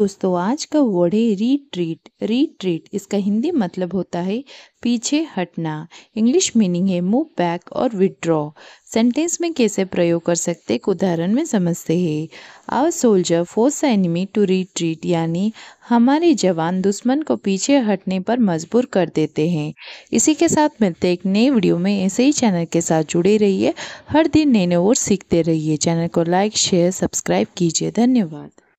दोस्तों आज का वर्ड है रिट्रीट रिट्रीट इसका हिंदी मतलब होता है पीछे हटना इंग्लिश मीनिंग है मूव बैक और विड्रॉ सेंटेंस में कैसे प्रयोग कर सकते एक उदाहरण में समझते हैं our soldier force enemy to retreat यानी हमारे जवान दुश्मन को पीछे हटने पर मजबूर कर देते हैं इसी के साथ मिलते एक नए वीडियो में ऐसे ही चैनल के साथ जुड़े रहिए हर दिन नए नए और सीखते रहिए चैनल को लाइक शेयर सब्सक्राइब कीजिए धन्यवाद